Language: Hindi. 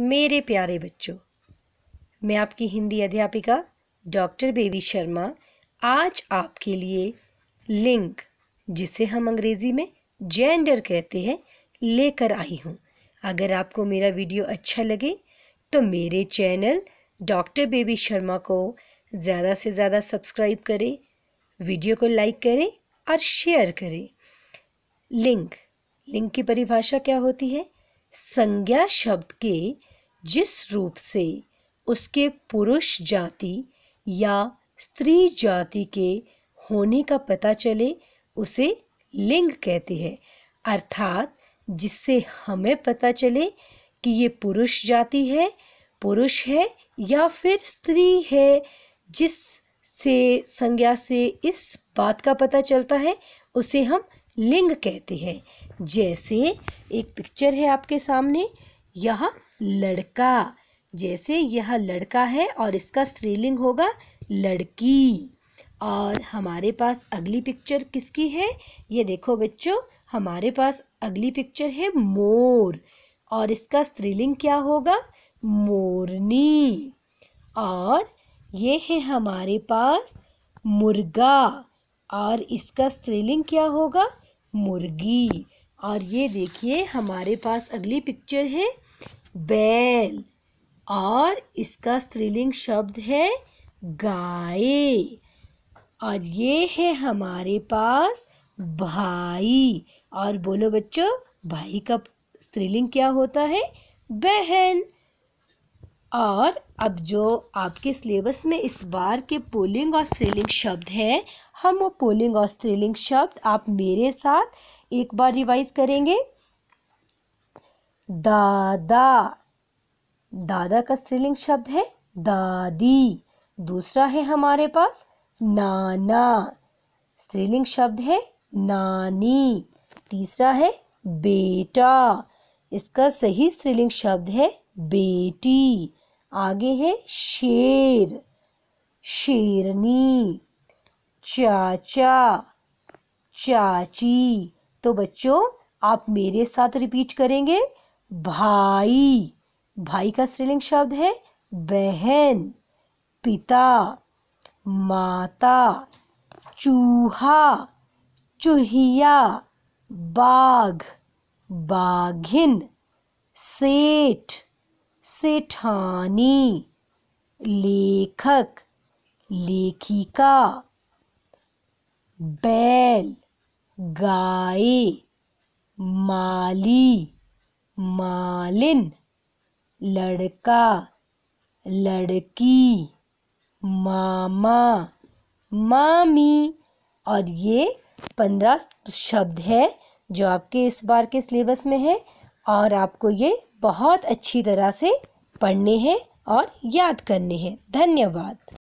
मेरे प्यारे बच्चों मैं आपकी हिंदी अध्यापिका डॉक्टर बेबी शर्मा आज आपके लिए लिंग जिसे हम अंग्रेज़ी में जेंडर कहते हैं लेकर आई हूँ अगर आपको मेरा वीडियो अच्छा लगे तो मेरे चैनल डॉक्टर बेबी शर्मा को ज़्यादा से ज़्यादा सब्सक्राइब करें वीडियो को लाइक करें और शेयर करें लिंग लिंग की परिभाषा क्या होती है संज्ञा शब्द के जिस रूप से उसके पुरुष जाति या स्त्री जाति के होने का पता चले उसे लिंग कहते हैं अर्थात जिससे हमें पता चले कि ये पुरुष जाति है पुरुष है या फिर स्त्री है जिस से संज्ञा से इस बात का पता चलता है उसे हम लिंग कहते हैं जैसे एक पिक्चर है आपके सामने यह लड़का जैसे यह लड़का है और इसका स्त्रीलिंग होगा लड़की और हमारे पास अगली पिक्चर किसकी है ये देखो बच्चों हमारे पास अगली पिक्चर है मोर और इसका स्त्रीलिंग क्या होगा मोरनी और ये है हमारे पास मुर्गा और इसका स्त्रीलिंग क्या होगा मुर्गी और ये देखिए हमारे पास अगली पिक्चर है बैल और इसका स्त्रीलिंग शब्द है गाय और ये है हमारे पास भाई और बोलो बच्चों भाई का स्त्रीलिंग क्या होता है बहन और अब जो आपके सिलेबस में इस बार के पुलिंग और स्त्रीलिंग शब्द है हम वो पोलिंग और स्त्रीलिंग शब्द आप मेरे साथ एक बार रिवाइज करेंगे दादा दादा का स्त्रीलिंग शब्द है दादी दूसरा है हमारे पास नाना स्त्रीलिंग शब्द है नानी तीसरा है बेटा इसका सही स्त्रीलिंग शब्द है बेटी आगे है शेर शेरनी चाचा चाची तो बच्चों आप मेरे साथ रिपीट करेंगे भाई भाई का स्त्रीलिंग शब्द है बहन पिता माता चूहा चूहिया बाघ बाघिन सेठ सेठानी लेखक लेखिका बैल गाय माली मालिन लड़का लड़की मामा मामी और ये पंद्रह शब्द है जो आपके इस बार के सिलेबस में है और आपको ये बहुत अच्छी तरह से पढ़ने हैं और याद करने हैं धन्यवाद